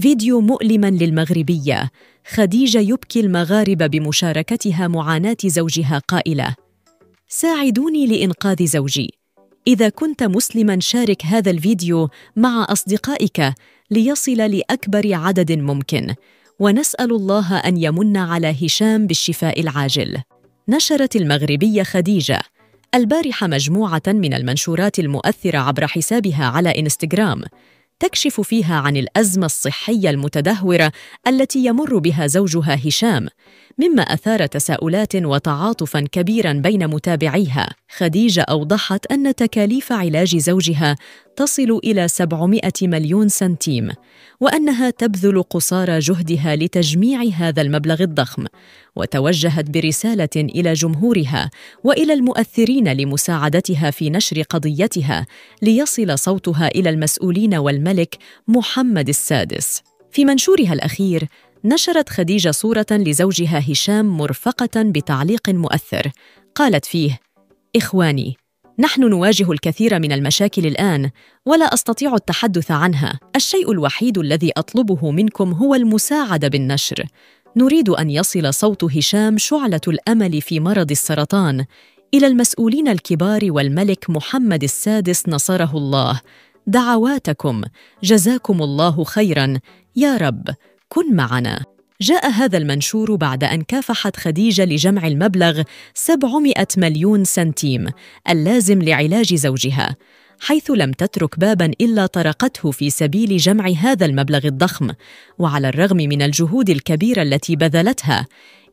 فيديو مؤلما للمغربيه خديجه يبكي المغاربه بمشاركتها معاناه زوجها قائله ساعدوني لانقاذ زوجي اذا كنت مسلما شارك هذا الفيديو مع اصدقائك ليصل لاكبر عدد ممكن ونسال الله ان يمن على هشام بالشفاء العاجل نشرت المغربيه خديجه البارحه مجموعه من المنشورات المؤثره عبر حسابها على انستغرام تكشف فيها عن الازمه الصحيه المتدهوره التي يمر بها زوجها هشام مما أثار تساؤلات وتعاطفا كبيرا بين متابعيها خديجة أوضحت أن تكاليف علاج زوجها تصل إلى 700 مليون سنتيم وأنها تبذل قصارى جهدها لتجميع هذا المبلغ الضخم وتوجهت برسالة إلى جمهورها وإلى المؤثرين لمساعدتها في نشر قضيتها ليصل صوتها إلى المسؤولين والملك محمد السادس في منشورها الأخير نشرت خديجة صورة لزوجها هشام مرفقة بتعليق مؤثر قالت فيه: إخواني، نحن نواجه الكثير من المشاكل الآن ولا أستطيع التحدث عنها، الشيء الوحيد الذي أطلبه منكم هو المساعدة بالنشر. نريد أن يصل صوت هشام شعلة الأمل في مرض السرطان إلى المسؤولين الكبار والملك محمد السادس نصره الله. دعواتكم، جزاكم الله خيرا، يا رب كن معنا جاء هذا المنشور بعد أن كافحت خديجة لجمع المبلغ 700 مليون سنتيم اللازم لعلاج زوجها حيث لم تترك بابا الا طرقته في سبيل جمع هذا المبلغ الضخم وعلى الرغم من الجهود الكبيره التي بذلتها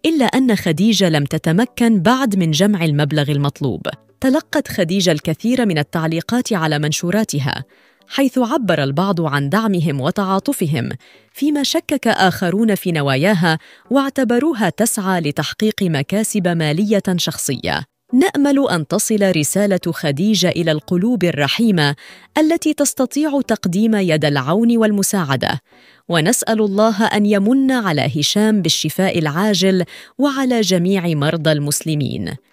الا ان خديجه لم تتمكن بعد من جمع المبلغ المطلوب تلقت خديجه الكثير من التعليقات على منشوراتها حيث عبر البعض عن دعمهم وتعاطفهم فيما شكك اخرون في نواياها واعتبروها تسعى لتحقيق مكاسب ماليه شخصيه نامل ان تصل رساله خديجه الى القلوب الرحيمه التي تستطيع تقديم يد العون والمساعده ونسال الله ان يمن على هشام بالشفاء العاجل وعلى جميع مرضى المسلمين